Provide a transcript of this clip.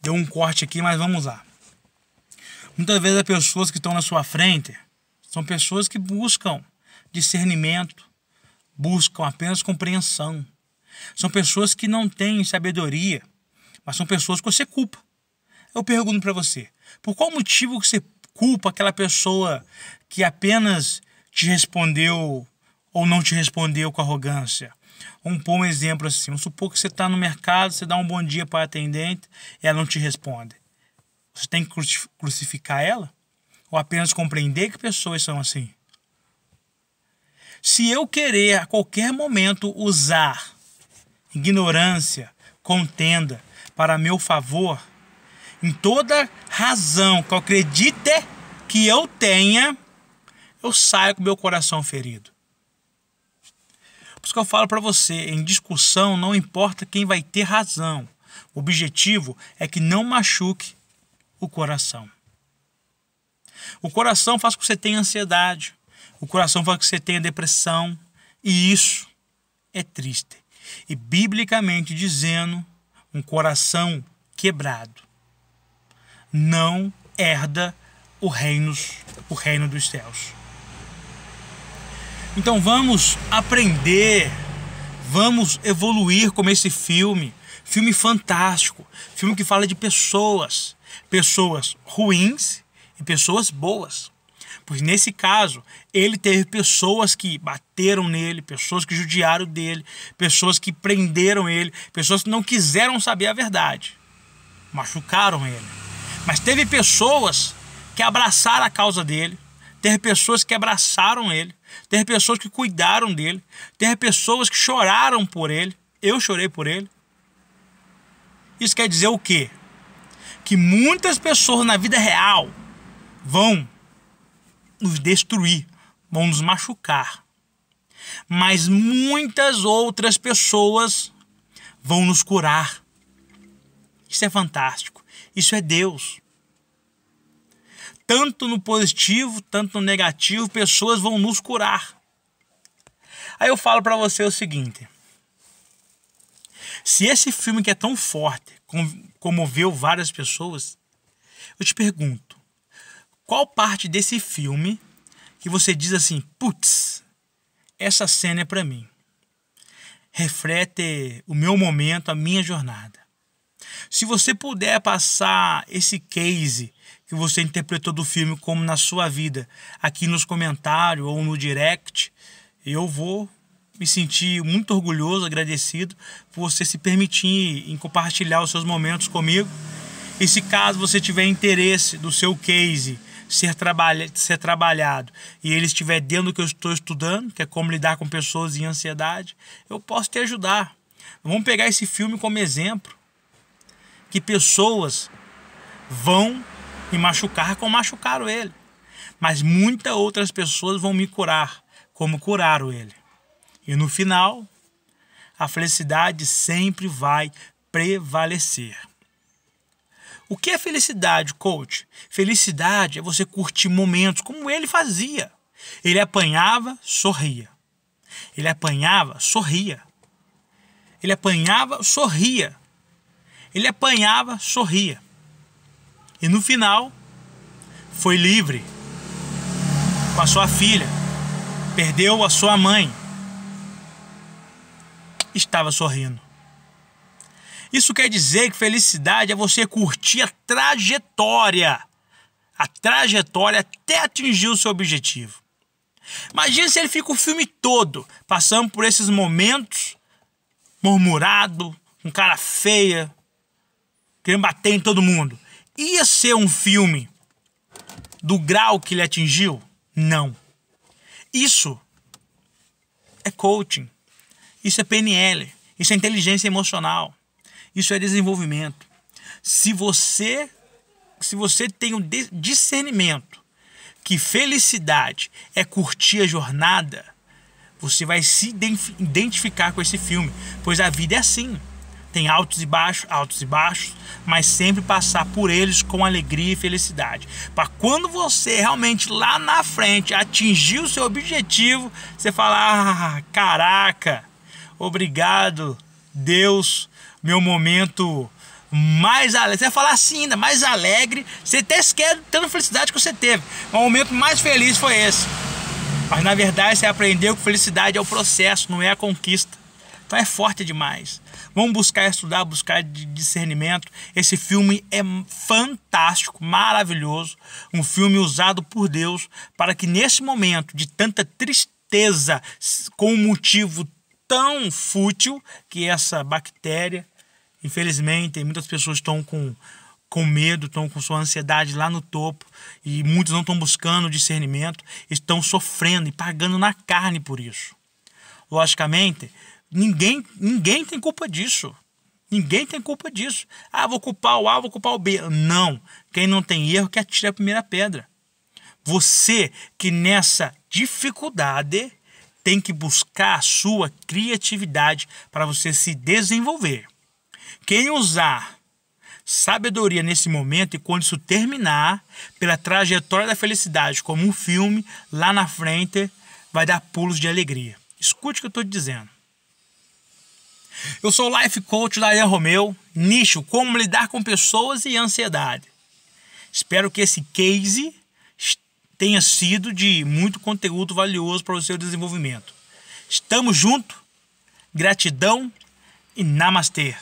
Deu um corte aqui, mas vamos lá. Muitas vezes as pessoas que estão na sua frente são pessoas que buscam discernimento, buscam apenas compreensão. São pessoas que não têm sabedoria, mas são pessoas que você culpa. Eu pergunto para você, por qual motivo você culpa aquela pessoa que apenas te respondeu ou não te respondeu com arrogância. Um bom exemplo assim, vamos supor que você está no mercado, você dá um bom dia para a atendente e ela não te responde. Você tem que crucificar ela? Ou apenas compreender que pessoas são assim? Se eu querer a qualquer momento usar ignorância, contenda para meu favor, em toda razão que eu acredite que eu tenha, eu saio com meu coração ferido. Por isso que eu falo para você, em discussão não importa quem vai ter razão. O objetivo é que não machuque o coração. O coração faz com que você tenha ansiedade, o coração faz com que você tenha depressão, e isso é triste. E biblicamente dizendo, um coração quebrado não herda o reino, o reino dos céus. Então vamos aprender, vamos evoluir como esse filme. Filme fantástico, filme que fala de pessoas, pessoas ruins e pessoas boas. Pois nesse caso, ele teve pessoas que bateram nele, pessoas que judiaram dele, pessoas que prenderam ele, pessoas que não quiseram saber a verdade, machucaram ele. Mas teve pessoas que abraçaram a causa dele, Teve pessoas que abraçaram ele, teve pessoas que cuidaram dele, teve pessoas que choraram por ele. Eu chorei por ele. Isso quer dizer o quê? Que muitas pessoas na vida real vão nos destruir, vão nos machucar. Mas muitas outras pessoas vão nos curar. Isso é fantástico. Isso é Deus tanto no positivo, tanto no negativo, pessoas vão nos curar. Aí eu falo para você o seguinte: se esse filme que é tão forte comoveu várias pessoas, eu te pergunto, qual parte desse filme que você diz assim, putz, essa cena é para mim? Reflete o meu momento, a minha jornada. Se você puder passar esse case que você interpretou do filme como na sua vida aqui nos comentários ou no direct, eu vou me sentir muito orgulhoso, agradecido por você se permitir em compartilhar os seus momentos comigo. E se caso você tiver interesse do seu case ser, trabalha, ser trabalhado e ele estiver dentro do que eu estou estudando, que é como lidar com pessoas em ansiedade, eu posso te ajudar. Vamos pegar esse filme como exemplo que pessoas vão me machucar como machucaram ele, mas muitas outras pessoas vão me curar como curaram ele. E no final, a felicidade sempre vai prevalecer. O que é felicidade, coach? Felicidade é você curtir momentos como ele fazia. Ele apanhava, sorria. Ele apanhava, sorria. Ele apanhava, sorria. Ele apanhava, sorria. E no final, foi livre com a sua filha, perdeu a sua mãe. Estava sorrindo. Isso quer dizer que felicidade é você curtir a trajetória, a trajetória até atingir o seu objetivo. Imagina se ele fica o filme todo passando por esses momentos, murmurado, com cara feia, querendo bater em todo mundo. Ia ser um filme do grau que ele atingiu? Não. Isso é coaching. Isso é PNL. Isso é inteligência emocional. Isso é desenvolvimento. Se você se você tem o um discernimento que felicidade é curtir a jornada, você vai se identificar com esse filme, pois a vida é assim tem altos e baixos, altos e baixos, mas sempre passar por eles com alegria e felicidade. Para quando você realmente lá na frente atingir o seu objetivo, você falar: ah, caraca, obrigado, Deus, meu momento mais alegre. Você vai falar assim ainda, mais alegre. Você até esquece tanta felicidade que você teve. O momento mais feliz foi esse. Mas na verdade você aprendeu que felicidade é o processo, não é a conquista. Então é forte demais. Vamos buscar estudar, buscar discernimento. Esse filme é fantástico, maravilhoso. Um filme usado por Deus para que nesse momento de tanta tristeza, com um motivo tão fútil que é essa bactéria, infelizmente, muitas pessoas estão com com medo, estão com sua ansiedade lá no topo e muitos não estão buscando discernimento, estão sofrendo e pagando na carne por isso. Logicamente, Ninguém, ninguém tem culpa disso. Ninguém tem culpa disso. Ah, vou culpar o A, vou culpar o B. Não. Quem não tem erro que atira a primeira pedra. Você que nessa dificuldade tem que buscar a sua criatividade para você se desenvolver. Quem usar sabedoria nesse momento e quando isso terminar, pela trajetória da felicidade, como um filme, lá na frente, vai dar pulos de alegria. Escute o que eu estou dizendo. Eu sou o Life Coach da Romeu, nicho como lidar com pessoas e ansiedade. Espero que esse case tenha sido de muito conteúdo valioso para o seu desenvolvimento. Estamos juntos, gratidão e namastê.